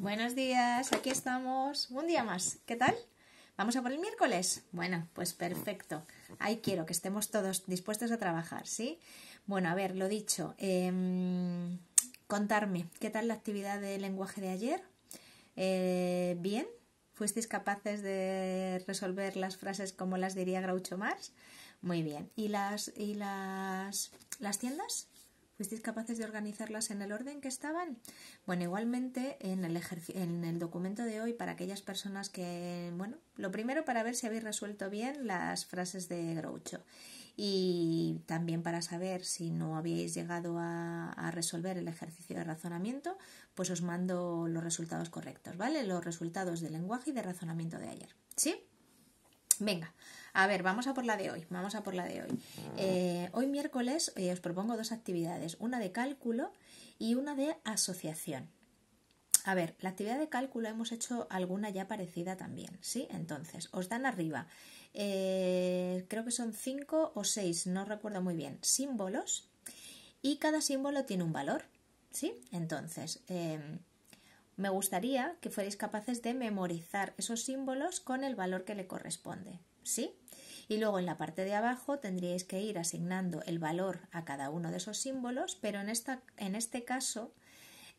Buenos días, aquí estamos. Un día más. ¿Qué tal? ¿Vamos a por el miércoles? Bueno, pues perfecto. Ahí quiero que estemos todos dispuestos a trabajar, ¿sí? Bueno, a ver, lo dicho. Em, contarme, ¿qué tal la actividad de lenguaje de ayer? Eh, ¿Bien? ¿Fuisteis capaces de resolver las frases como las diría Graucho más? Muy bien. ¿Y las, y las, las tiendas? ¿Fuisteis capaces de organizarlas en el orden que estaban? Bueno, igualmente en el, en el documento de hoy para aquellas personas que, bueno, lo primero para ver si habéis resuelto bien las frases de Groucho y también para saber si no habéis llegado a, a, resolver el ejercicio de razonamiento, pues os mando los resultados correctos, ¿vale? Los resultados de lenguaje y de razonamiento de ayer. ¿Sí? Venga, a ver, vamos a por la de hoy. Vamos a por la de hoy. Eh, hoy miércoles eh, os propongo dos actividades, una de cálculo y una de asociación. A ver, la actividad de cálculo hemos hecho alguna ya parecida también, ¿sí? Entonces, os dan arriba, eh, creo que son cinco o seis, no recuerdo muy bien, símbolos y cada símbolo tiene un valor, ¿sí? Entonces, em, me gustaría que fuerais capaces de memorizar esos símbolos con el valor que le corresponde. ¿Sí? Y luego en la parte de abajo tendríais que ir asignando el valor a cada uno de esos símbolos, pero en, esta, en este caso,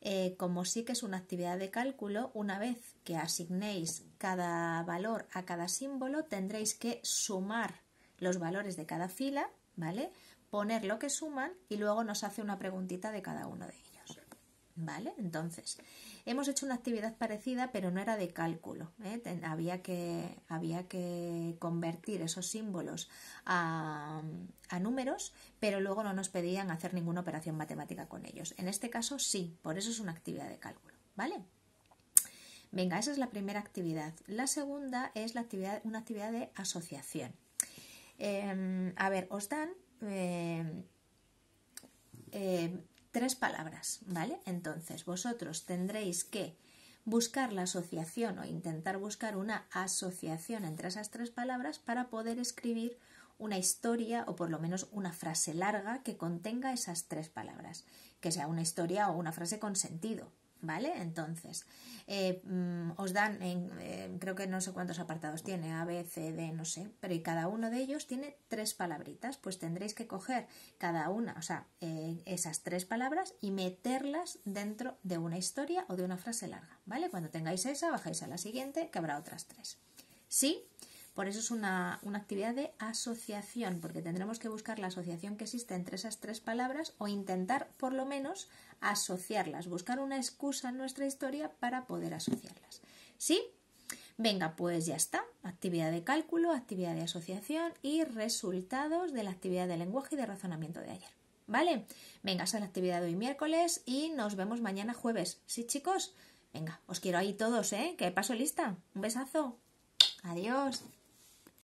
eh, como sí que es una actividad de cálculo, una vez que asignéis cada valor a cada símbolo, tendréis que sumar los valores de cada fila, ¿vale? Poner lo que suman y luego nos hace una preguntita de cada uno de ellos. ¿Vale? Entonces, hemos hecho una actividad parecida, pero no era de cálculo. ¿eh? Había, que, había, que, convertir esos símbolos a, números, pero luego no nos pedían hacer ninguna operación matemática con ellos. En este caso, sí, por eso es una actividad de cálculo. ¿Vale? Venga, esa es la primera actividad. La segunda es la actividad, una actividad de asociación. Em, a ver, os dan. Eh, eh, tres palabras, ¿vale? Entonces, vosotros tendréis que buscar la asociación o intentar buscar una asociación entre esas tres palabras para poder escribir una historia o por lo menos una frase larga que contenga esas tres palabras, que sea una historia o una frase con sentido, ¿Vale? Entonces, eh, mm, os dan, eh, creo que no sé cuántos apartados tiene, A, B, C, D, no sé, pero y cada uno de ellos tiene tres palabritas, pues tendréis que coger cada una, o sea, eh, esas tres palabras y meterlas dentro de una historia o de una frase larga, ¿vale? Cuando tengáis esa, bajáis a la siguiente, que habrá otras tres. ¿Sí? Por eso es una, actividad de asociación, porque tendremos que buscar la asociación que existe entre esas tres palabras o intentar, por lo menos, asociarlas, buscar una excusa en nuestra historia para poder asociarlas. ¿Sí? Venga, pues ya está. Actividad de cálculo, actividad de asociación y resultados de la actividad de lenguaje y de razonamiento de ayer. ¿Vale? Venga, esa es la actividad de hoy miércoles y nos vemos mañana jueves. ¿Sí, chicos? Venga, os quiero ahí todos, ¿eh? Que paso lista. Un besazo. Adiós.